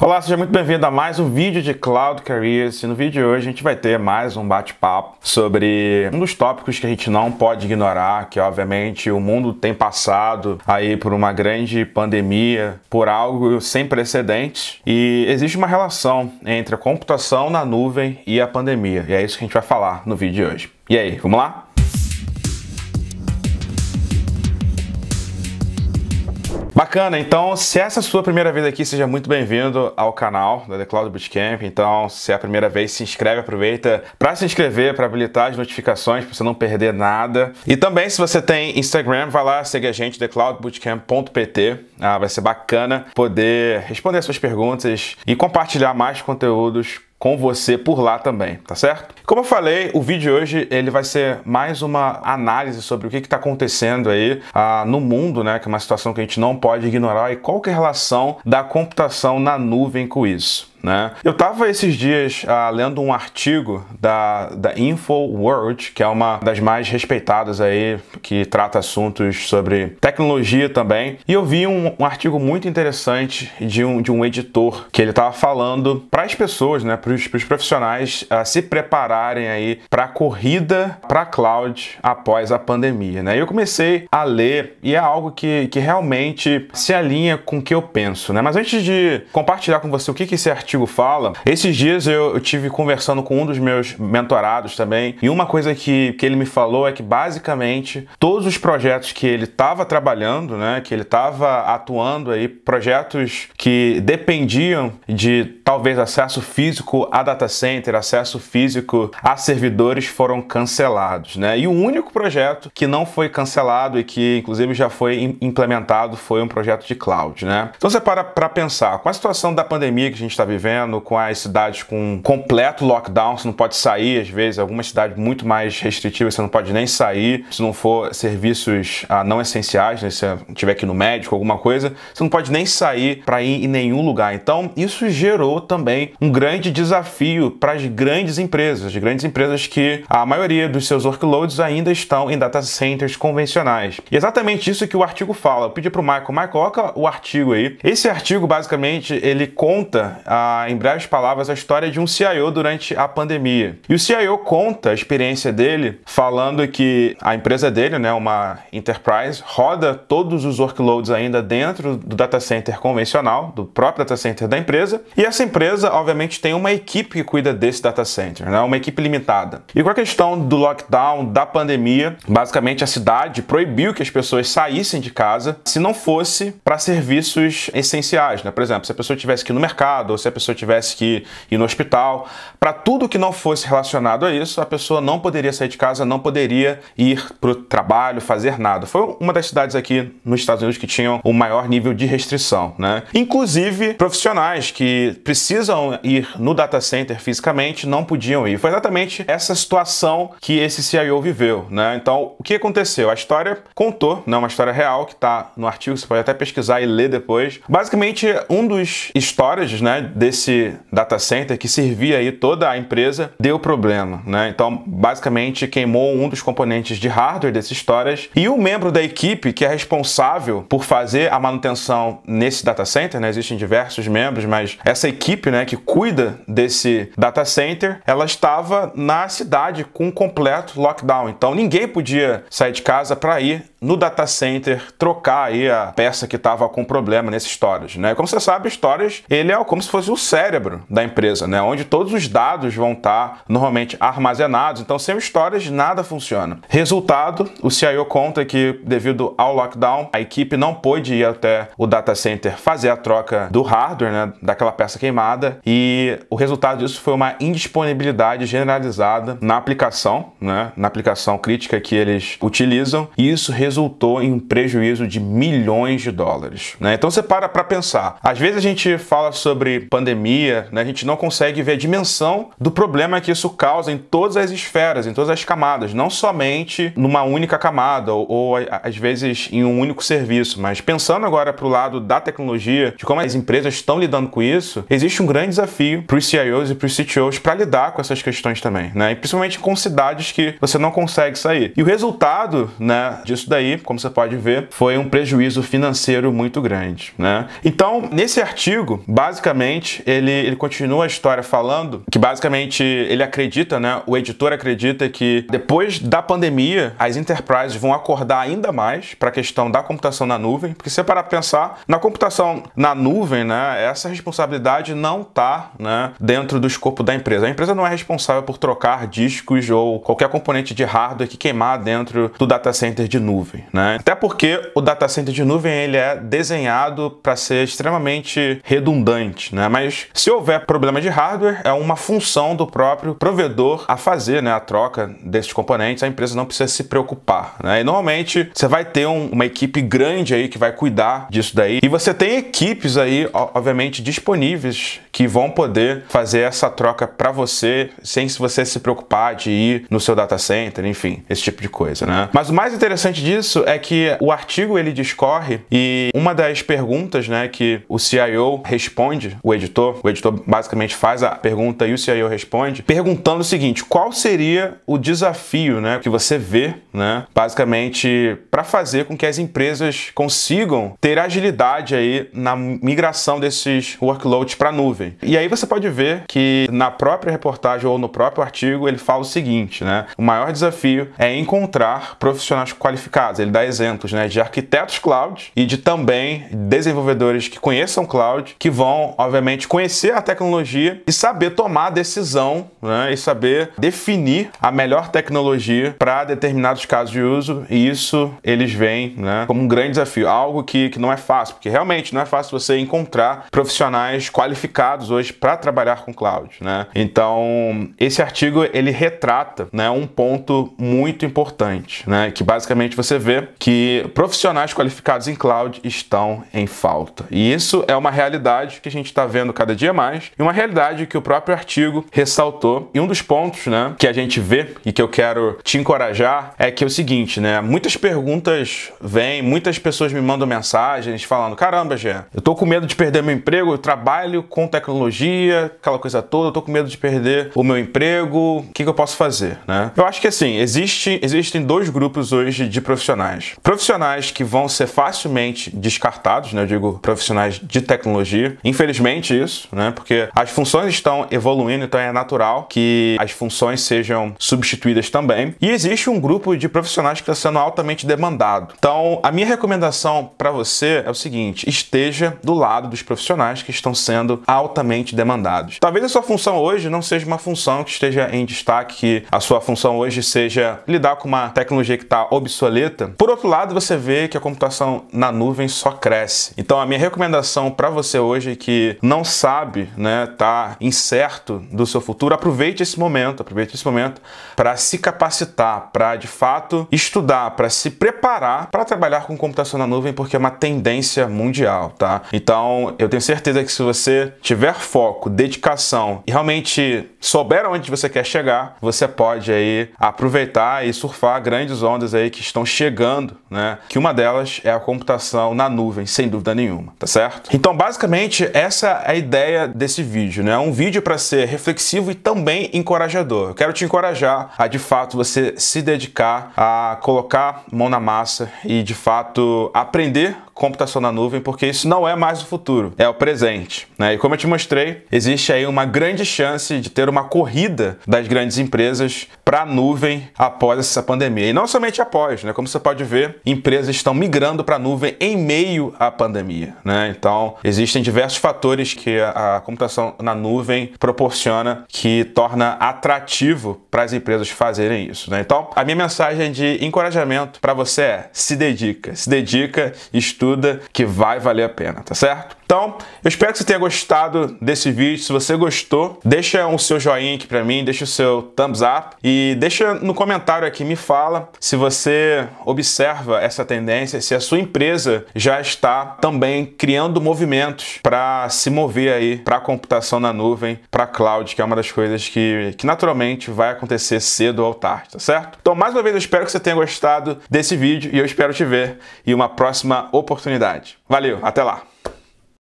Olá, seja muito bem-vindo a mais um vídeo de Cloud Careers e no vídeo de hoje a gente vai ter mais um bate-papo sobre um dos tópicos que a gente não pode ignorar, que obviamente o mundo tem passado aí por uma grande pandemia, por algo sem precedentes e existe uma relação entre a computação na nuvem e a pandemia e é isso que a gente vai falar no vídeo de hoje. E aí, vamos lá? Bacana, então se essa é a sua primeira vez aqui, seja muito bem-vindo ao canal da The Cloud Bootcamp. Então, se é a primeira vez, se inscreve, aproveita para se inscrever, para habilitar as notificações, para você não perder nada. E também, se você tem Instagram, vai lá, segue a gente, thecloudbootcamp.pt. Ah, vai ser bacana poder responder as suas perguntas e compartilhar mais conteúdos com você por lá também, tá certo? Como eu falei, o vídeo hoje ele vai ser mais uma análise sobre o que está acontecendo aí ah, no mundo, né? Que é uma situação que a gente não pode ignorar e qual que é a relação da computação na nuvem com isso né? Eu estava esses dias ah, lendo um artigo da, da InfoWorld, que é uma das mais respeitadas aí, que trata assuntos sobre tecnologia também, e eu vi um, um artigo muito interessante de um, de um editor que ele estava falando para as pessoas, né, para os profissionais ah, se prepararem aí para a corrida para a cloud após a pandemia, né? Eu comecei a ler e é algo que, que realmente se alinha com o que eu penso, né? Mas antes de compartilhar com você o que, que esse artigo artigo fala, esses dias eu, tive conversando com um dos meus mentorados também, e uma coisa que, que ele me falou é que basicamente todos os projetos que ele estava trabalhando, né, que ele estava atuando aí, projetos que dependiam de talvez acesso físico a data center, acesso físico a servidores foram cancelados, né? E o único projeto que não foi cancelado e que inclusive já foi implementado foi um projeto de cloud, né? Então você para para pensar, com a situação da pandemia que a gente está vivendo vivendo, com as cidades com completo lockdown, você não pode sair às vezes, algumas cidades muito mais restritivas, você não pode nem sair, se não for serviços ah, não essenciais, né? se você tiver que ir no médico, alguma coisa, você não pode nem sair para ir em nenhum lugar. Então, isso gerou também um grande desafio para as grandes empresas, as grandes empresas que a maioria dos seus workloads ainda estão em data centers convencionais. E é exatamente isso que o artigo fala. Eu pedi para o Michael, Michael, coloca o artigo aí. Esse artigo, basicamente, ele conta a ah, em breves palavras, a história de um CIO durante a pandemia. E o CIO conta a experiência dele falando que a empresa dele, né, uma enterprise, roda todos os workloads ainda dentro do data center convencional, do próprio data center da empresa, e essa empresa, obviamente, tem uma equipe que cuida desse data center, né, uma equipe limitada. E com a questão do lockdown, da pandemia, basicamente a cidade proibiu que as pessoas saíssem de casa se não fosse para serviços essenciais, né? Por exemplo, se a pessoa tivesse que ir no mercado ou se a pessoa tivesse que ir no hospital. Para tudo que não fosse relacionado a isso, a pessoa não poderia sair de casa, não poderia ir para o trabalho, fazer nada. Foi uma das cidades aqui nos Estados Unidos que tinham o maior nível de restrição, né? Inclusive, profissionais que precisam ir no data center fisicamente não podiam ir. Foi exatamente essa situação que esse CIO viveu, né? Então, o que aconteceu? A história contou, né, uma história real que está no artigo, você pode até pesquisar e ler depois. Basicamente, um dos histórias, né, desse data center que servia aí toda a empresa deu problema, né? Então, basicamente queimou um dos componentes de hardware desses Stories e o um membro da equipe que é responsável por fazer a manutenção nesse data center, né? Existem diversos membros, mas essa equipe, né, que cuida desse data center, ela estava na cidade com completo lockdown. Então, ninguém podia sair de casa para ir no data center trocar aí a peça que estava com problema nesse Stories, né? Como você sabe, Stories ele é como se fosse o cérebro da empresa, né? onde todos os dados vão estar normalmente armazenados. Então, sem histórias nada funciona. Resultado, o CIO conta que, devido ao lockdown, a equipe não pôde ir até o data center fazer a troca do hardware, né? daquela peça queimada, e o resultado disso foi uma indisponibilidade generalizada na aplicação, né? na aplicação crítica que eles utilizam, e isso resultou em um prejuízo de milhões de dólares. Né? Então, você para para pensar. Às vezes a gente fala sobre pandemia pandemia, né, a gente não consegue ver a dimensão do problema que isso causa em todas as esferas, em todas as camadas, não somente numa única camada ou, ou às vezes em um único serviço, mas pensando agora para o lado da tecnologia, de como as empresas estão lidando com isso, existe um grande desafio para os CIOs e para os CTOs para lidar com essas questões também, né? E principalmente com cidades que você não consegue sair. E o resultado, né, disso daí, como você pode ver, foi um prejuízo financeiro muito grande, né? Então, nesse artigo, basicamente ele, ele continua a história falando que basicamente ele acredita, né? O editor acredita que depois da pandemia, as enterprises vão acordar ainda mais para a questão da computação na nuvem, porque se você parar para pensar, na computação na nuvem, né, essa responsabilidade não está né, dentro do escopo da empresa. A empresa não é responsável por trocar discos ou qualquer componente de hardware que queimar dentro do data center de nuvem, né? Até porque o data center de nuvem ele é desenhado para ser extremamente redundante, né? mas se houver problema de hardware, é uma função do próprio provedor a fazer né, a troca desses componentes, a empresa não precisa se preocupar. Né? E normalmente você vai ter um, uma equipe grande aí que vai cuidar disso daí, e você tem equipes aí, obviamente, disponíveis que vão poder fazer essa troca para você, sem você se preocupar de ir no seu data center, enfim, esse tipo de coisa, né? Mas o mais interessante disso é que o artigo ele discorre e uma das perguntas, né, que o CIO responde, o editor, editor. O editor basicamente faz a pergunta e o CIO responde, perguntando o seguinte: qual seria o desafio né, que você vê, né, basicamente, para fazer com que as empresas consigam ter agilidade aí na migração desses workloads para a nuvem? E aí você pode ver que na própria reportagem ou no próprio artigo ele fala o seguinte: né, o maior desafio é encontrar profissionais qualificados. Ele dá exemplos né, de arquitetos cloud e de também desenvolvedores que conheçam cloud que vão, obviamente, conhecer a tecnologia e saber tomar a decisão né, e saber definir a melhor tecnologia para determinados casos de uso. E isso eles veem né, como um grande desafio, algo que, que não é fácil, porque realmente não é fácil você encontrar profissionais qualificados hoje para trabalhar com cloud. Né? Então, esse artigo ele retrata né, um ponto muito importante, né, que basicamente você vê que profissionais qualificados em cloud estão em falta. E isso é uma realidade que a gente está vendo cada dia mais, e uma realidade que o próprio artigo ressaltou. E um dos pontos né, que a gente vê e que eu quero te encorajar é que é o seguinte, né? Muitas perguntas vêm, muitas pessoas me mandam mensagens falando: caramba, Jean, eu tô com medo de perder meu emprego, eu trabalho com tecnologia, aquela coisa toda, eu tô com medo de perder o meu emprego, o que, que eu posso fazer, né? Eu acho que assim, existe, existem dois grupos hoje de profissionais. Profissionais que vão ser facilmente descartados, né? Eu digo profissionais de tecnologia. Infelizmente, isso, né? Porque as funções estão evoluindo, então é natural que as funções sejam substituídas também. E existe um grupo de profissionais que está sendo altamente demandado. Então, a minha recomendação para você é o seguinte: esteja do lado dos profissionais que estão sendo altamente demandados. Talvez a sua função hoje não seja uma função que esteja em destaque, que a sua função hoje seja lidar com uma tecnologia que está obsoleta. Por outro lado, você vê que a computação na nuvem só cresce. Então, a minha recomendação para você hoje é que não sabe, né, tá incerto do seu futuro, aproveite esse momento, aproveite esse momento para se capacitar, para de fato estudar, para se preparar para trabalhar com computação na nuvem, porque é uma tendência mundial, tá? Então, eu tenho certeza que se você tiver foco, dedicação e realmente souber onde você quer chegar, você pode aí aproveitar e surfar grandes ondas aí que estão chegando, né? Que uma delas é a computação na nuvem, sem dúvida nenhuma, tá certo? Então, basicamente, essa é ideia desse vídeo, né? É um vídeo para ser reflexivo e também encorajador. Eu quero te encorajar a de fato você se dedicar a colocar mão na massa e de fato aprender computação na nuvem, porque isso não é mais o futuro, é o presente. Né? E como eu te mostrei, existe aí uma grande chance de ter uma corrida das grandes empresas para a nuvem após essa pandemia. E não somente após, né? como você pode ver, empresas estão migrando para a nuvem em meio à pandemia. Né? Então, existem diversos fatores que que a computação na nuvem proporciona, que torna atrativo para as empresas fazerem isso. Né? Então, a minha mensagem de encorajamento para você é: se dedica, se dedica, estuda, que vai valer a pena, tá certo? Então, eu espero que você tenha gostado desse vídeo. Se você gostou, deixa o seu joinha aqui para mim, deixa o seu thumbs up e deixa no comentário aqui, me fala se você observa essa tendência, se a sua empresa já está também criando movimentos para se mover aí para computação na nuvem, para cloud, que é uma das coisas que, que naturalmente vai acontecer cedo ou tarde, tá certo? Então, mais uma vez, eu espero que você tenha gostado desse vídeo e eu espero te ver em uma próxima oportunidade. Valeu, até lá!